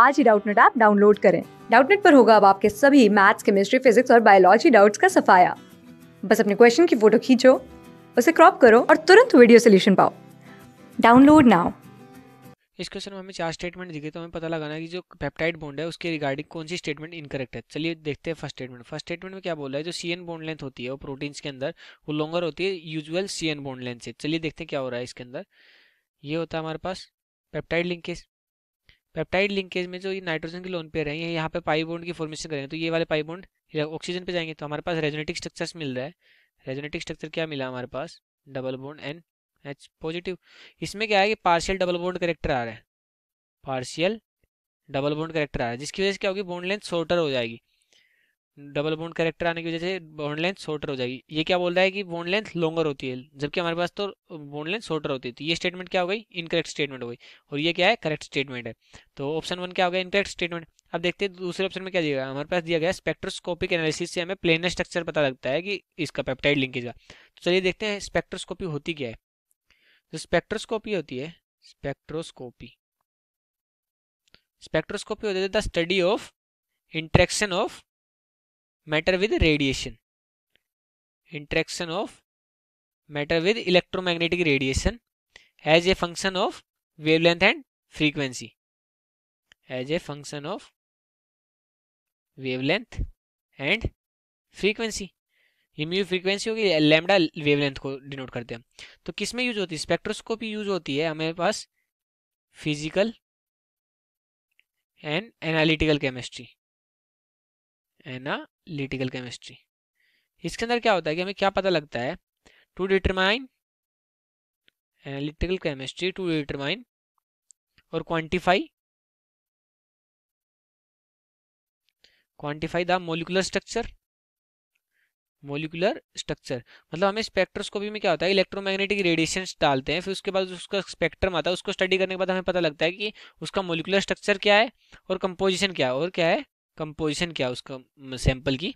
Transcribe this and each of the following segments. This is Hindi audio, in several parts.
आज ही डाउटनेट ऐप डाउनलोड करें डाउटनेट पर होगा अब आपके सभी मैथ्स केमिस्ट्री फिजिक्स और बायोलॉजी डाउट्स का सफाया बस अपने क्वेश्चन की फोटो खींचो उसे क्रॉप करो और तुरंत वीडियो सोल्यूशन पाओ डाउनलोड नाउ इस क्वेश्चन में हमें चार स्टेटमेंट दिखे तो हमें पता लगाना है कि जो पेप्टाइड बॉन्ड है उसके रिगार्डिंग कौन सी स्टेटमेंट इनकरेक्ट है चलिए देखते हैं फर्स्ट स्टेटमेंट फर्स्ट स्टेटमेंट में क्या बोला है जो सी एन बॉन्ड लेंथ होती है वो प्रोटीन्स के अंदर वो लॉन्गर होती है usual C N bond length से चलिए देखते हैं क्या हो रहा है इसके अंदर ये होता है हमारे पास पेप्टाइड लिंकेज पेप्टाइड लिंकेज में जो ये नाइट्रोजन के लोन रहे हैं ये यहाँ पे पाई की फॉर्मेशन करेंगे तो ये वाले पाई बॉन्ड ऑक्सीजन पे जाएंगे तो हमारे पास रेजोनेटिक स्ट्रक्चर्स मिल रहा है रेजोनेटिक स्ट्रक्चर क्या मिला हमारे पास double bond N H positive इसमें क्या है कि पार्शियल डबल बोन्ड करेक्टर आ रहा है पार्शियल डबल बोंड करेक्टर आ रहा है जिसकी वजह से क्या होगी बॉन्ड लेंथ शॉर्टर हो जाएगी डबल बोन करेक्टर आने की वजह से बोन लेंथ शॉर्टर हो जाएगी ये क्या बोल रहा है कि बोन लेंथ लॉन्गर होती है जबकि हमारे पास तो बोन लेंथ शॉर्टर होती है तो ये स्टेटमेंट क्या हो गई इनकरेक्ट स्टेटमेंट हो गई और ये क्या है करेक्ट स्टेटमेंट है तो ऑप्शन वन क्या हो गया इनकरेक्ट स्टेटमेंट अब देखते हैं दूसरे ऑप्शन में क्या दिया गया हमारे पास दिया गया स्पेक्ट्रोस्कोपिक एनालिसिस से हमें प्लेनर स्ट्रक्चर पता लगता है कि इसका पेप्टाइड लिंकेज का तो चलिए देखते हैं स्पेक्ट्रोस्कोपी होती क्या है जो तो स्पेक्ट्रोस्कोपी होती है स्पेक्ट्रोस्कोपी स्पेक्ट्रोस्कोपी होती है the study of interaction of matter with radiation interaction of matter with electromagnetic radiation as a function of wavelength and frequency as a function of wavelength and frequency ये म्यू फ्रीक्वेंसी होगी लैमडा वेवलेंथ को डिनोट करते हैं तो किस में यूज होती है स्पेक्ट्रोस्कोपी यूज होती है हमारे पास physical and analytical chemistry analytical chemistry इसके अंदर क्या होता है कि हमें क्या पता लगता है to determine analytical chemistry to determine और quantify quantify the molecular structure molecular structure मतलब हमें स्पेक्ट्रोस्कोपी में क्या होता है इलेक्ट्रोमैग्नेटिक रेडिएशन डालते हैं फिर उसके बाद उसका स्पेक्ट्रम आता है उसको स्टडी करने के बाद हमें पता लगता है कि उसका मोलिकुलर स्ट्रक्चर क्या है और कंपोजिशन क्या है और क्या है कंपोजिशन क्या उसका सैंपल की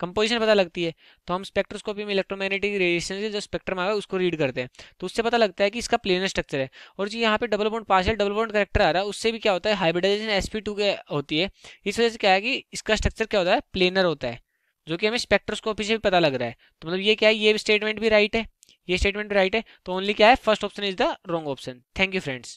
कंपोजिशन पता लगती है तो हम स्पेक्ट्रोस्कोपी में इलेक्ट्रोमैग्नेटिक रेडिएशन से जो स्पेक्ट्रम आएगा उसको रीड करते हैं तो उससे पता लगता है कि इसका प्लेनर स्ट्रक्चर है और जो यहाँ पे double bond partial double bond character आ रहा है उससे भी क्या होता है हाइब्रिडाइजेशन एस पी टू के होती है इस वजह से क्या है कि इसका स्ट्रक्चर क्या होता है प्लेनर होता है जो कि हमें स्पेक्ट्रोस्कोपी से भी पता लग रहा है तो मतलब ये क्या है ये स्टेटमेंट भी राइट है ये स्टेटमेंट राइट है तो ओनली क्या है first option is the wrong option thank you friends